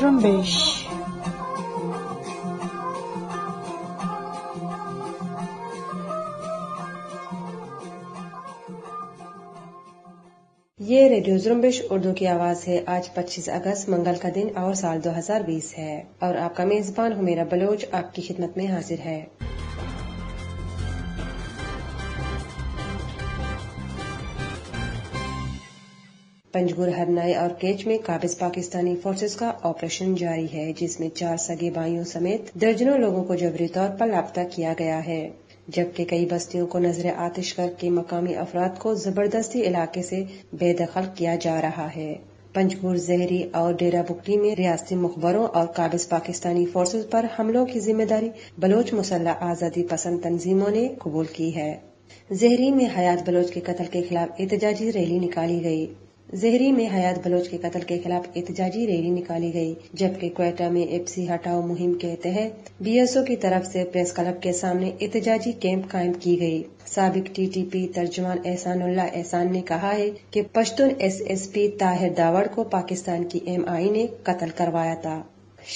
beş. ये रेडियो जुम्बिश उर्दू की आवाज़ है आज 25 अगस्त मंगल का दिन और साल 2020 है और आपका मेजबान हुमेरा बलोच आपकी खिदमत में हाजिर है पंजगुर हरनाए और केच में काबिज पाकिस्तानी फोर्सेज का ऑपरेशन जारी है जिसमें चार सगे भाइयों समेत दर्जनों लोगों को जबरी तौर पर लापता किया गया है जबकि कई बस्तियों को नजर आतिश करके मकामी अफराद को जबरदस्ती इलाके से बेदखल किया जा रहा है पंजगुर जहरी और डेरा बुकटी में रियाती मुखबरों और काबिज पाकिस्तानी फोर्सेज पर हमलों की जिम्मेदारी बलोच मुसल्ला आज़ादी पसंद तंजीमों ने कबूल की है जहरी में हयात बलोच के कत्ल के खिलाफ एहतजाजी रैली निकाली गयी जहरी में हयात बलोच के कत्ल के खिलाफ एहतजाजी रैली निकाली गई जबकि कोयटा में एफसी हटाओ मुहिम के तहत बीएसओ की तरफ से प्रेस क्लब के सामने एहतजाजी कैंप कायम की गई सबक टीटीपी तर्जमान एहसानुल्ला एहसान ने कहा है कि पश्तून एसएसपी ताहिर दावड़ को पाकिस्तान की एमआई ने कत्ल करवाया था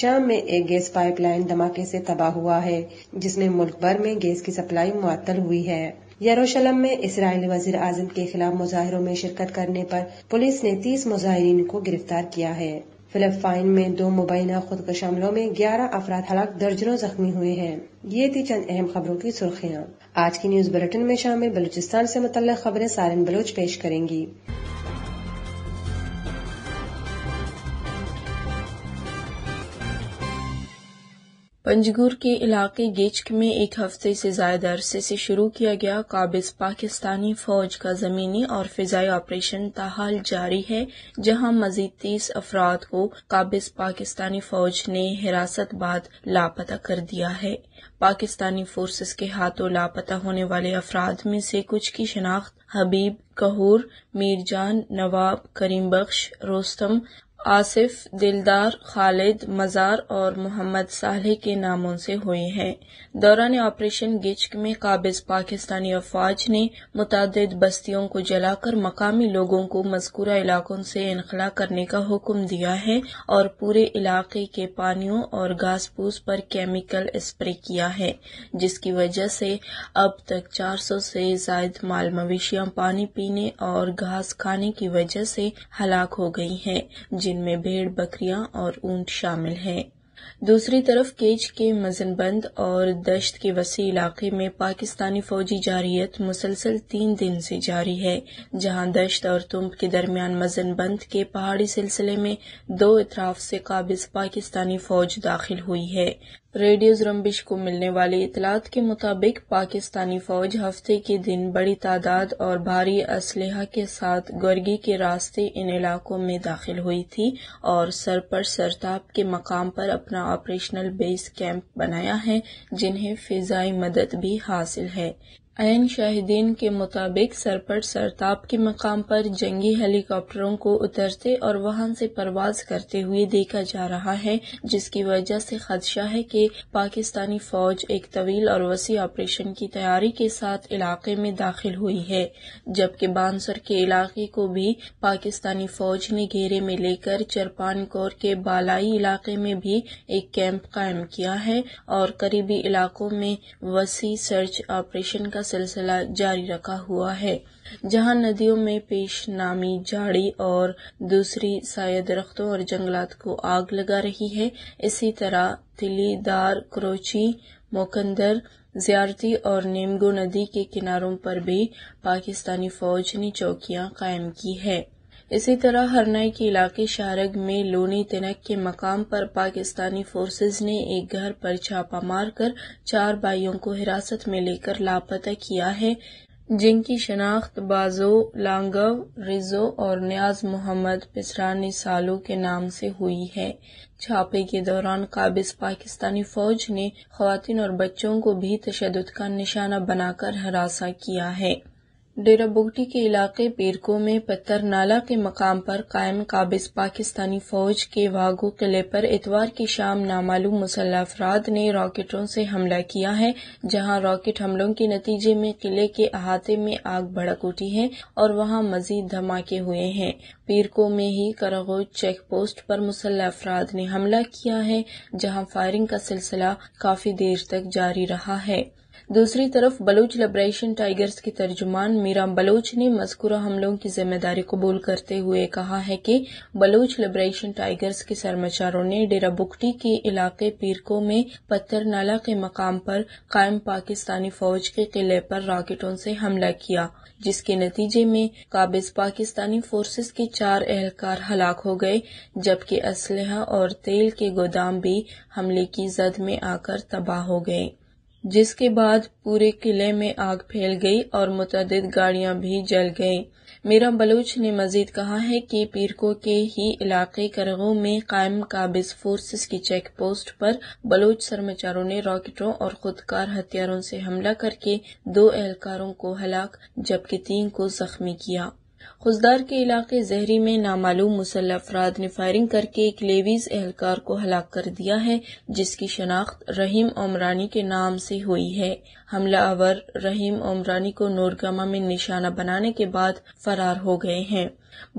शाम में एक गैस पाइपलाइन धमाके से तबाह हुआ है जिसमें मुल्क भर में गैस की सप्लाई मुअत्तल हुई है यरूशलम में इसराइली वजीर आजम के खिलाफ मुजाहरों में शिरकत करने पर पुलिस ने तीस मुजाहरीन को गिरफ्तार किया है फिलिपाइन में दो मुबैना खुदकश हमलों में ग्यारह अफराद हलाक दर्जनों जख्मी हुए हैं ये थी चंद अहम खबरों की सुर्खियाँ आज की न्यूज बुलेटिन में शामिल बलूचिस्तान से मुतल खबरें सारे बलोच पेश करेंगी पंजगुर के इलाके गिचक में एक हफ्ते से ज्यादा अरसे से शुरू किया गया काबिज पाकिस्तानी फौज का जमीनी और फिजाई ऑपरेशन ताहाल जारी है जहां मजीद तीस अफराद को काबिज पाकिस्तानी फौज ने हिरासत बाद लापता कर दिया है पाकिस्तानी फोर्सेस के हाथों लापता होने वाले अफराद में से कुछ की शनाख्त हबीब कहूर मीरजान नवाब करीम बख्श रोस्तम आसिफ दिलदार खालिद मज़ार और मोहम्मद साले के नामों से हुई है दौरान ऑपरेशन गिचक में काबिज पाकिस्तानी अफवाज ने मुतद बस्तियों को जलाकर मकामी लोगों को मजकूरा इलाकों से इनखला करने का हुक्म दिया है और पूरे इलाके के पानियों और घास फूस पर केमिकल स्प्रे किया है जिसकी वजह से अब तक चार सौ से जायद माल मवेशियां पानी पीने और घास खाने की वजह से हलाक हो गई है जिनमें भेड़ बकरियां और ऊंट शामिल हैं दूसरी तरफ केच के मजनबंद और दश्त के वसी इलाके में पाकिस्तानी फौजी जारियत मुसलसल तीन दिन से जारी है जहां दश्त और तुम्ब के दरमियान मजनबंद के पहाड़ी सिलसिले में दो इतराफ से काबिज पाकिस्तानी फौज दाखिल हुई है रेडियो जुरम्बिश को मिलने वाली इतलात के मुताबिक पाकिस्तानी फौज हफ्ते के दिन बड़ी तादाद और भारी असलहा के साथ गर्गी के रास्ते इन इलाकों में दाखिल हुई थी और सर पर सरताब के मकाम पर अपना ऑपरेशनल बेस कैंप बनाया है जिन्हें फिजाई मदद भी हासिल है ण शाहिदीन के मुताबिक सरपट सरताप के मकाम पर जंगी हेलीकॉप्टरों को उतरते और वहां से परवाज करते हुए देखा जा रहा है जिसकी वजह से खदशा है कि पाकिस्तानी फौज एक तवील और वसी ऑपरेशन की तैयारी के साथ इलाके में दाखिल हुई है जबकि बानसर के इलाके को भी पाकिस्तानी फौज ने घेरे में लेकर चरपान कौर के बालाई इलाके में भी एक कैंप कायम किया है और करीबी इलाकों में वसी सर्च ऑपरेशन का का सिलसिला जारी रखा हुआ है जहां नदियों में पेश नामी झाड़ी और दूसरी साय दरख्तों और जंगलात को आग लगा रही है इसी तरह तिलीदार क्रोची मोकंदर जियारती और नेमगो नदी के किनारों पर भी पाकिस्तानी फौज ने चौकियां कायम की है इसी तरह हरनाई के इलाके शारग में लोनी तिनक के मकाम पर पाकिस्तानी फोर्सेज ने एक घर पर छापा मारकर चार भाइयों को हिरासत में लेकर लापता किया है जिनकी शनाख्त बाजो लांगव रिजो और न्याज मोहम्मद पिसरानी सालों के नाम से हुई है छापे के दौरान काबिज पाकिस्तानी फौज ने खातन और बच्चों को भी तशद का निशाना बनाकर हरासा किया है डेरा बुगटी के इलाके पीरको में पत्थर नाला के मकाम पर कायम काबिज पाकिस्तानी फौज के वागो किले पर इतवार की शाम नामालूम मुसल्ह अफराद ने रॉकेटों से हमला किया है जहां रॉकेट हमलों के नतीजे में किले के अहाते में आग भड़क उठी है और वहां मजीद धमाके हुए हैं पीरको में ही करागोज चेक पोस्ट पर मुसल्ह अफराद ने हमला किया है जहाँ फायरिंग का सिलसिला काफी देर तक जारी रहा है दूसरी तरफ बलूच लिबरेशन टाइगर्स के तर्जुमान मीरा बलूच ने मस्कुरा हमलों की जिम्मेदारी कबूल करते हुए कहा है कि बलूच लिबरेशन टाइगर्स के सरमाचारों ने डेरा बुकटी के इलाके पीरको में पत्थर नाला के मकाम पर कायम पाकिस्तानी फौज के किले पर रॉकेटों से हमला किया जिसके नतीजे में काबिज पाकिस्तानी फोर्सेस के चार एहलकार हलाक हो गए जबकि असलह और तेल के गोदाम भी हमले की जद में आकर तबाह हो गए जिसके बाद पूरे किले में आग फैल गई और मुतद गाड़ियां भी जल गईं। मीरा बलूच ने मजीद कहा है कि पीरको के ही इलाके करगो में कायम काबिज फोर्सेस की चेक पोस्ट पर बलूच सरमाचारों ने रॉकेटों और खुदकार हथियारों से हमला करके दो एहलकारों को हलाक जबकि तीन को जख्मी किया खुजदार के इलाके जहरी में नामालूम मुसल अफराद ने फायरिंग करके एक लेवीज एहलकार को हलाक कर दिया है जिसकी शनाख्त रहीम उमरानी के नाम से हुई है हमला अवर रहीम उमरानी को नोरगामा में निशाना बनाने के बाद फरार हो गए हैं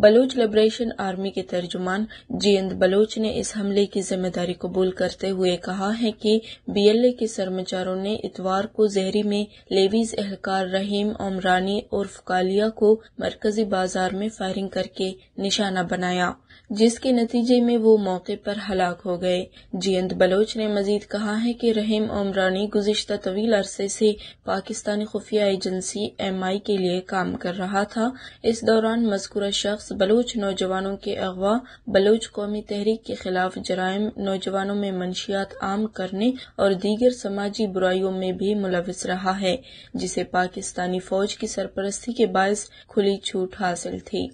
बलोच लिबरेशन आर्मी के तर्जुमान जींद बलोच ने इस हमले की जिम्मेदारी कबूल करते हुए कहा है कि बीएलए के सरमाचारों ने इतवार को जहरी में लेवीज एहलकार रहीम ओमरानी और फकालिया को मरकजी बाजार में फायरिंग करके निशाना बनाया जिसके नतीजे में वो मौके पर हलाक हो गए जियंत बलोच ने मजीद कहा है कि रहीम ओमरानी गुजशत तवील अरसे से पाकिस्तानी खुफिया एजेंसी एम आई के लिए काम कर रहा था इस दौरान मजकूरा शख्स बलोच नौजवानों के अगवा बलोच कौमी तहरीक के खिलाफ जराइम नौजवानों में मंशियात आम करने और दीगर समाजी बुराइयों में भी मुलविस रहा है जिसे पाकिस्तानी फौज की सरपरस्ती के बायस खुली छूट हासिल थी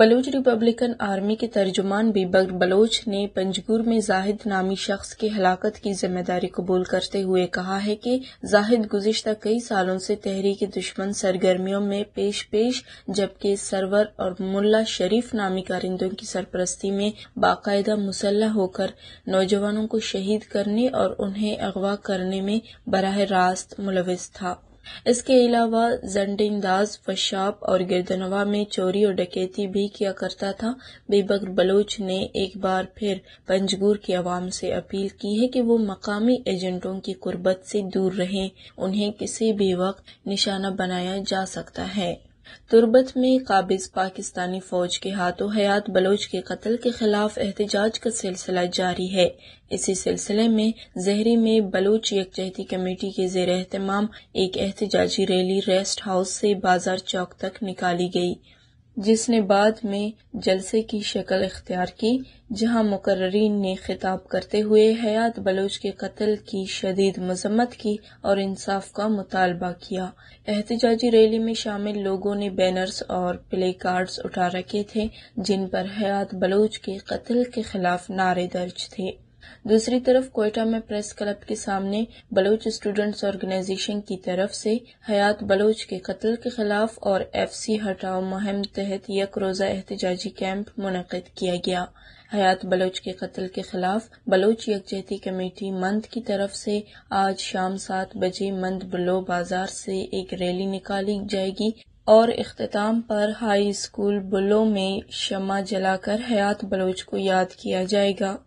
बलोच रिपब्लिकन आर्मी के तर्जुमान बीबक बलोच ने पंजगुर में जाहिद नामी शख्स की हलाकत की जिम्मेदारी कबूल करते हुए कहा है कि जाहिद गुजशत कई सालों से तहरीक दुश्मन सरगर्मियों में पेश पेश जबकि सरवर और मुल्ला शरीफ नामी कारिंदों की सरपरस्ती में बाकायदा मुसल्ह होकर नौजवानों को शहीद करने और उन्हें अगवा करने में बरह रास्त मुलविस था इसके अलावा जंडिंगदास फशाप और गिरदनवा में चोरी और डकैती भी किया करता था बेबक बलोच ने एक बार फिर पंजगुर की आवाम से अपील की है कि वो मकामी एजेंटों की कुर्बत से दूर रहें उन्हें किसी भी वक्त निशाना बनाया जा सकता है तुर्बत में काबिज पाकिस्तानी फौज के हाथों हयात बलोच के कत्ल के खिलाफ एहतजाज का सिलसिला जारी है इसी सिलसिले में जहरी में बलोच यकजहती कमेटी के जेर एहतमाम एक एहतजाजी रैली रेस्ट हाउस से बाजार चौक तक निकाली गई जिसने बाद में जलसे की शक्ल इख्तियार की जहाँ मुकर्रीन ने खिताब करते हुए हयात बलोच के कत्ल की शदीद मजम्मत की और इंसाफ का मुतालबा किया एहतजाजी रैली में शामिल लोगों ने बैनर्स और प्ले कार्ड्स उठा रखे थे जिन पर हयात बलोच के कत्ल के खिलाफ नारे दर्ज थे दूसरी तरफ कोयटा में प्रेस क्लब के सामने बलोच स्टूडेंट्स ऑर्गेनाइजेशन की तरफ से हयात बलोच के कत्ल के खिलाफ और एफ सी हटाओ मुहिम तहत यक रोज़ा एहतजाजी कैंप मुनद किया गया हयात बलोच के कत्ल के खिलाफ बलोच यकजहती कमेटी मंद की तरफ से आज शाम सात बजे मंद बलो बाजार से एक रैली निकाली जाएगी और अख्ताम पर हाई स्कूल बुलो में शमा जलाकर हयात बलोच को याद किया जाएगा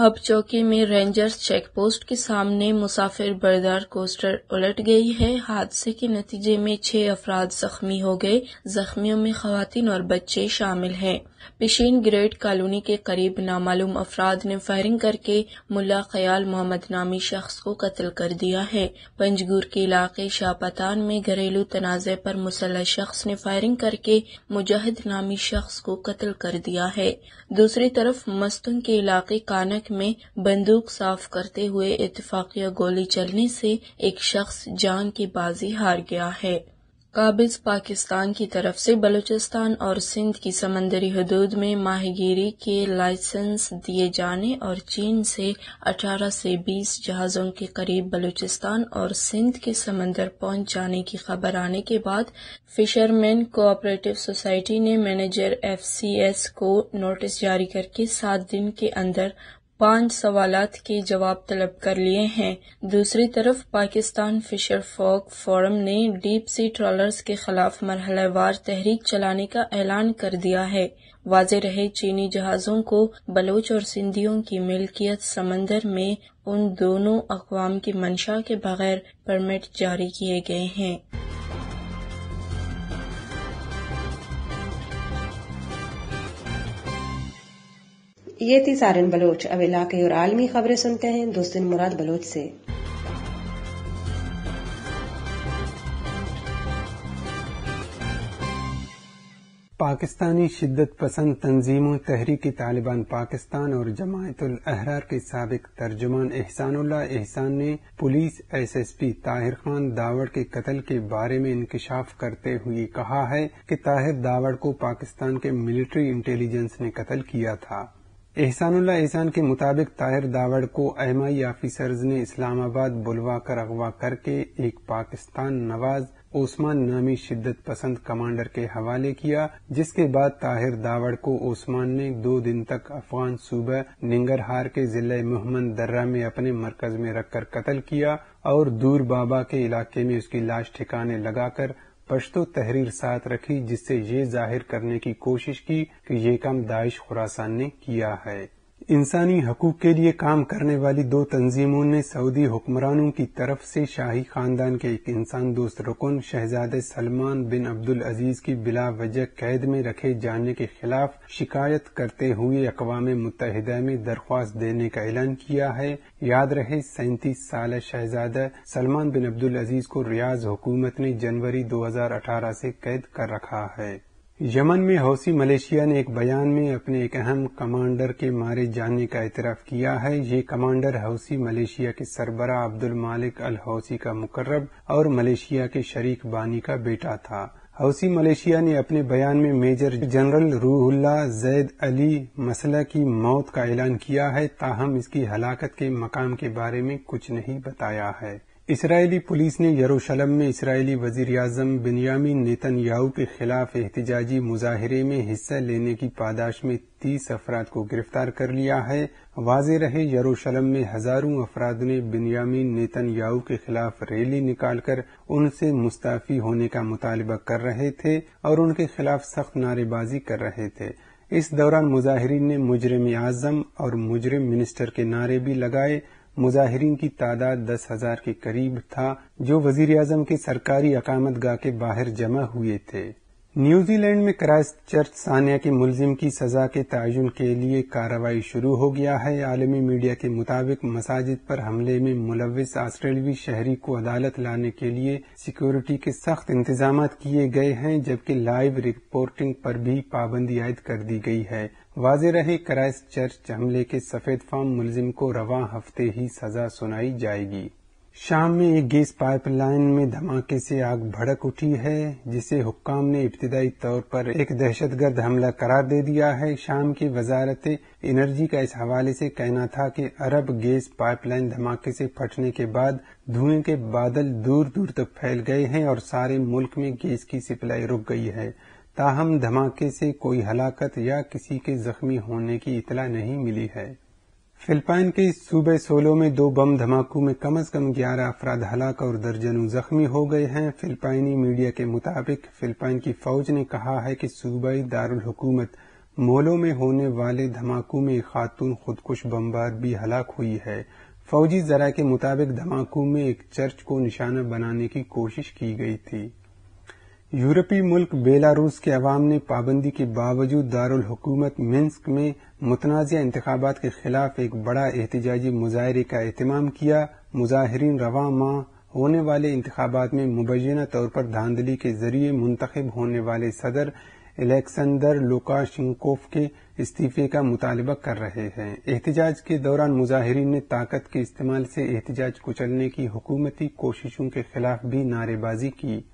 अब चौकी में रेंजर्स चेक पोस्ट के सामने मुसाफिर बरदार कोस्टर उलट गई है हादसे के नतीजे में छह अफराद जख्मी हो गए जख्मियों में खातन और बच्चे शामिल हैं पिशेन ग्रेट कॉलोनी के करीब नामालूम अफराद ने फायरिंग करके मुला खयाल मोहम्मद नामी शख्स को कत्ल कर दिया है पंजगुर के इलाके शाहपतान में घरेलू तनाज़े पर मुसलह शख्स ने फायरिंग करके मुजाहिद नामी शख्स को कत्ल कर दिया है दूसरी तरफ मस्तुन के इलाके कानक में बंदूक साफ करते हुए इतफाकिया गोली चलने से एक शख्स जान की बाजी हार गया है काबिज पाकिस्तान की तरफ से बलूचिस्तान और सिंध की समंदरी हदूद में माहगीरी के लाइसेंस दिए जाने और चीन से 18 से 20 जहाज़ों के करीब बलूचिस्तान और सिंध के समंदर पहुंच जाने की खबर आने के बाद फिशरमैन कोऑपरेटिव सोसाइटी ने मैनेजर एफसीएस को नोटिस जारी करके सात दिन के अंदर पांच सवाल के जवाब तलब कर लिए हैं दूसरी तरफ पाकिस्तान फिशर फोक फोरम ने डीप सी ट्रॉलर्स के खिलाफ मरहलावार तहरीक चलाने का ऐलान कर दिया है वाज रहे चीनी जहाज़ों को बलोच और सिंधियों की मिल्कियत समंदर में उन दोनों अकवाम की मंशा के बगैर परमिट जारी किए गए हैं ये थी सारण बलोच अब इलाके और आलमी खबरें सुनते हैं दोस्तिन मुराद बलोच से पाकिस्तानी शिद्दत पसंद तंजीमों तहरीकी तालिबान पाकिस्तान और जमायतुल अहरार के सबक तर्जुमान एहसानुल्ला एहसान ने पुलिस एसएसपी ताहिर खान दावड़ के कत्ल के बारे में इंकशाफ करते हुए कहा है कि ताहिर दावड़ को पाकिस्तान के मिलिट्री इंटेलिजेंस ने कत्ल किया था एहसानुल्ला एहसान के मुताबिक ताहिर दावड़ को एमआई ऑफिसर्स ने इस्लामाबाद बुलवा कर अगवा करके एक पाकिस्तान नवाज ओस्मान नामी शिद्दत पसंद कमांडर के हवाले किया जिसके बाद ताहिर दावड़ को ओस्मान ने दो दिन तक अफगान सूबे निंगरहार के जिले मोहम्मद दर्रा में अपने मरकज में रखकर कत्ल किया और दूर बाबा के इलाके में उसकी लाश ठिकाने लगाकर पश्तो तहरीर साथ रखी जिससे ये जाहिर करने की कोशिश की कि ये काम दाइश खुरासान ने किया है इंसानी हकूक के लिए काम करने वाली दो तंजीमों ने सऊदी हुक्मरानों की तरफ से शाही खानदान के एक इंसान दोस्त रुकन शहजादे सलमान बिन अब्दुल अजीज की बिला वजह कैद में रखे जाने के खिलाफ शिकायत करते हुए अकवाम मुतहदा में दरख्वास्त देने का ऐलान किया है याद रहे सैंतीस साल शहजादा सलमान बिन अब्दुल अजीज को रियाज हुकूमत ने जनवरी दो हजार अठारह से कैद कर रखा है यमन में हौसी मलेशिया ने एक बयान में अपने एक अहम कमांडर के मारे जाने का एतराफ किया है ये कमांडर हौसी मलेशिया के सरबरा अब्दुल मालिक अल हौसी का मुकर्रब और मलेशिया के शरीक बानी का बेटा था हौसी मलेशिया ने अपने बयान में मेजर जनरल रूहुल्ला जैद अली मसला की मौत का ऐलान किया है ताहम इसकी हलाकत के मकाम के बारे में कुछ नहीं बताया है इसराइली पुलिस ने यरूशलम में इसराइली वजीर अजम बिनयामिन नेतन्याहू के खिलाफ एहतजाजी मुजाहरे में हिस्सा लेने की पादाश में तीस अफराद को गिरफ्तार कर लिया है वाज रहे यरूशलम में हजारों अफराद ने बिनयामिन नेतन्याहू के खिलाफ रैली निकालकर उनसे मुस्ताफी होने का मुतालबा कर रहे थे और उनके खिलाफ सख्त नारेबाजी कर रहे थे इस दौरान मुजाहरीन ने मुजरम आजम और मुजरम मिनिस्टर के नारे भी लगाये मुजाहरीन की तादाद दस हजार के करीब था जो वजीर अजम के सरकारी अकामत गाह के बाहर जमा हुए थे न्यूजीलैंड में क्राइस्ट चर्च सानिया के मुलजिम की सजा के तयन के लिए कार्रवाई शुरू हो गया है आलमी मीडिया के मुताबिक मसाजिद पर हमले में मुलविस ऑस्ट्रेलवी शहरी को अदालत लाने के लिए सिक्योरिटी के सख्त इंतजाम किए गए हैं जबकि लाइव रिपोर्टिंग पर भी पाबंदी आयद कर दी गई है वाज रहे क्राइस्ट चर्च हमले के सफेद फार्म मुलजिम को रवा हफ्ते ही सजा सुनाई जाएगी शाम में एक गैस पाइपलाइन में धमाके से आग भड़क उठी है जिसे हुक्काम ने इब्तदाई तौर पर एक दहशतगर्द हमला करार दे दिया है शाम की वजारत एनर्जी का इस हवाले से कहना था कि अरब गैस पाइपलाइन धमाके से फटने के बाद धुएं के बादल दूर दूर तक फैल गए हैं और सारे मुल्क में गैस की सप्लाई रुक गई है ताहम धमाके से कोई हलाकत या किसी के जख्मी होने की इतला नहीं मिली है फिलिपाइन के सूबे सोलो में दो बम धमाकों में कम से कम 11 अफराद हलाक और दर्जनों जख्मी हो गए हैं फिलिपाइनी मीडिया के मुताबिक फिलिपाइन की फौज ने कहा है कि सूबाई दारुल हुकूमत मोलो में होने वाले धमाकों में खातून खुदकुश बमबार भी हलाक हुई है फौजी जरा के मुताबिक धमाकों में एक चर्च को निशाना बनाने की कोशिश की गई थी यूरोपीय मुल्क बेलारूस के अवाम ने पाबंदी के बावजूद दारुल हुकूमत मिन्स्क में मुतनाज़ इंतबात के खिलाफ एक बड़ा एहतजाजी मुजाहरे का अहतमाम किया मुजाहरीन रवा माह होने वाले इंतबात में मुबैना तौर पर धांधली के जरिए मुंतखब होने वाले सदर एलेक्सेंदर लुकाशंकोफ के इस्तीफे का मुतालबा कर रहे हैं एहतजाज के दौरान मुजाहरीन ने ताकत के इस्तेमाल से एहतजाज कुचलने की हुकूमती कोशिशों के खिलाफ भी नारेबाजी की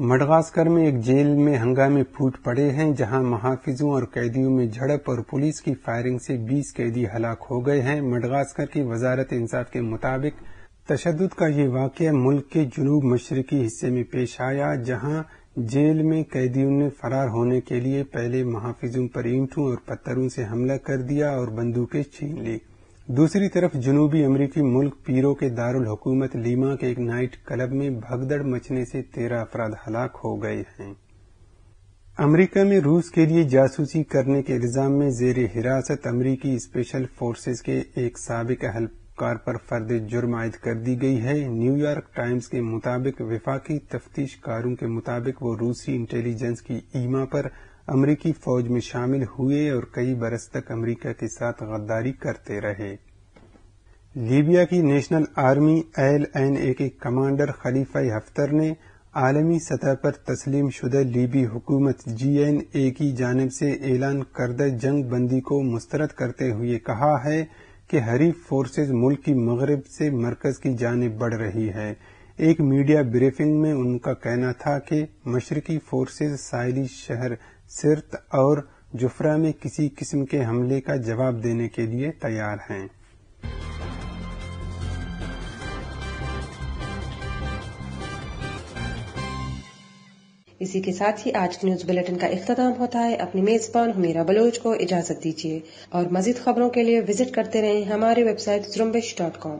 मडगास्कर में एक जेल में हंगामे फूट पड़े हैं जहां महाफिजों और कैदियों में झड़प और पुलिस की फायरिंग से 20 कैदी हलाक हो गए हैं मडगास्कर की वजारत इंसाफ के मुताबिक तशद का ये वाक़ मुल्क के जुनूब मशरकी हिस्से में पेश आया जहां जेल में कैदियों ने फरार होने के लिए पहले महाफिजों पर ईंटों और पत्थरों से हमला कर दिया और बंदूकें छीन ली दूसरी तरफ जुनूबी अमरीकी मुल्क पीरो के दारुल लीमा के एक नाइट क्लब में भगदड़ मचने से तेरह अफराध हलाक हो गए हैं अमरीका में रूस के लिए जासूसी करने के इल्जाम में जेर हिरासत अमरीकी स्पेशल फोर्सेज के एक सबक अहलकार पर फर्द जुर्म आयद कर दी गई है न्यूयॉर्क टाइम्स के मुताबिक विफाकी तफ्तीशकारों के मुताबिक वो रूसी इंटेलिजेंस की ईमा पर अमरीकी फौज में शामिल हुए और कई बरस तक अमरीका के साथ गद्दारी करते रहे लीबिया की national army L N A के कमांडर खलीफा हफ्तर ने आलमी सतह पर तस्लीम शुदा लीबी हुकूमत जी एन ए की जानब से ऐलान करदा जंग बंदी को मुस्तरद करते हुए कहा है कि हरीफ फोर्सेज मुल्क की मगरब से मरकज की जानब बढ़ रही है एक मीडिया ब्रीफिंग में उनका कहना था कि मशरकी फोर्सेज साइली शहर सिर्त और जुफ्रा में किसी किस्म के हमले का जवाब देने के लिए तैयार हैं इसी के साथ ही आज के न्यूज बुलेटिन का अख्ताम होता है अपनी मेजबान हमीरा बलोच को इजाजत दीजिए और मजीद खबरों के लिए विजिट करते रहें हमारे वेबसाइट जुम्बिश डॉट कॉम